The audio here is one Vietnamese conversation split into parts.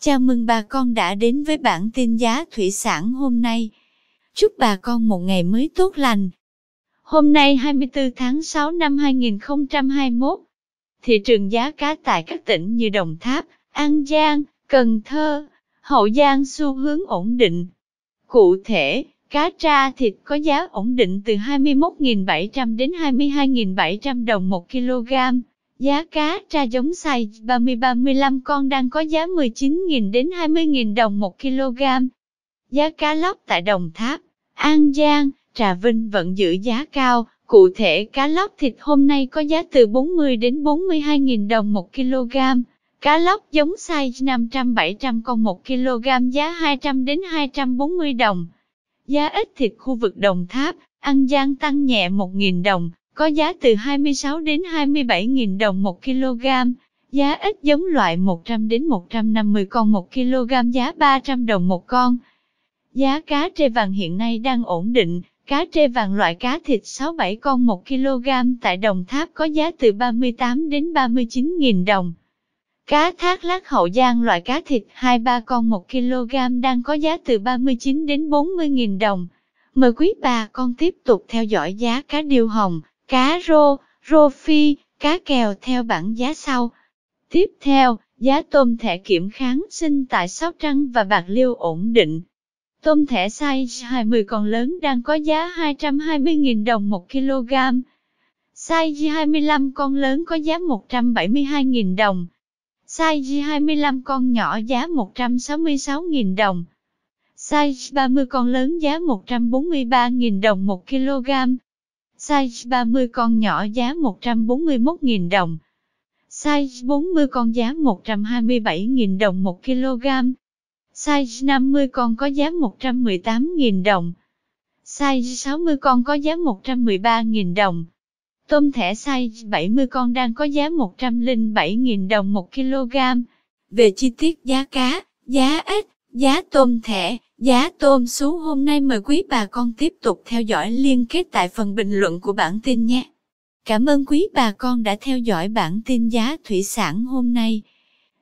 Chào mừng bà con đã đến với bản tin giá thủy sản hôm nay. Chúc bà con một ngày mới tốt lành. Hôm nay 24 tháng 6 năm 2021, thị trường giá cá tại các tỉnh như Đồng Tháp, An Giang, Cần Thơ, Hậu Giang xu hướng ổn định. Cụ thể, cá tra thịt có giá ổn định từ 21.700 đến 22.700 đồng 1 kg, Giá cá tra giống size 30-35 con đang có giá 19.000 đến 20.000 đồng 1 kg. Giá cá lóc tại Đồng Tháp, An Giang, Trà Vinh vẫn giữ giá cao, cụ thể cá lóc thịt hôm nay có giá từ 40 đến 42.000 đồng 1 kg. Cá lóc giống size 500-700 con 1 kg giá 200 đến 240 đồng. Giá ít thịt khu vực Đồng Tháp, An Giang tăng nhẹ 1.000 đồng, có giá từ 26 đến 27.000 đồng 1 kg, giá ít giống loại 100 đến 150 con 1 kg giá 300 đồng một con. Giá cá trê vàng hiện nay đang ổn định, cá trê vàng loại cá thịt 6-7 con 1 kg tại Đồng Tháp có giá từ 38 đến 39.000 đồng. Cá thác lát Hậu Giang loại cá thịt 2-3 con 1 kg đang có giá từ 39 đến 40.000 đồng. Mời quý bà con tiếp tục theo dõi giá cá điêu hồng cá rô, rô phi, cá kèo theo bảng giá sau. Tiếp theo, giá tôm thẻ kiểm kháng sinh tại Sóc Trăng và Bạc Liêu ổn định. Tôm thẻ size 20 con lớn đang có giá 220.000 đồng 1 kg. Size 25 con lớn có giá 172.000 đồng. Size 25 con nhỏ giá 166.000 đồng. Size 30 con lớn giá 143.000 đồng 1 kg size 30 con nhỏ giá 141.000 đồng. Size 40 con giá 127.000 đồng 1 kg. Size 50 con có giá 118.000 đồng. Size 60 con có giá 113.000 đồng. Tôm thẻ size 70 con đang có giá 107.000 đồng 1 kg. Về chi tiết giá cá, giá ếch, giá tôm thẻ, Giá tôm sú hôm nay mời quý bà con tiếp tục theo dõi liên kết tại phần bình luận của bản tin nhé. Cảm ơn quý bà con đã theo dõi bản tin giá thủy sản hôm nay.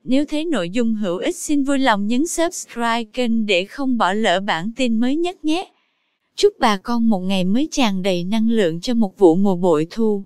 Nếu thấy nội dung hữu ích xin vui lòng nhấn subscribe kênh để không bỏ lỡ bản tin mới nhất nhé. Chúc bà con một ngày mới tràn đầy năng lượng cho một vụ mùa bội thu.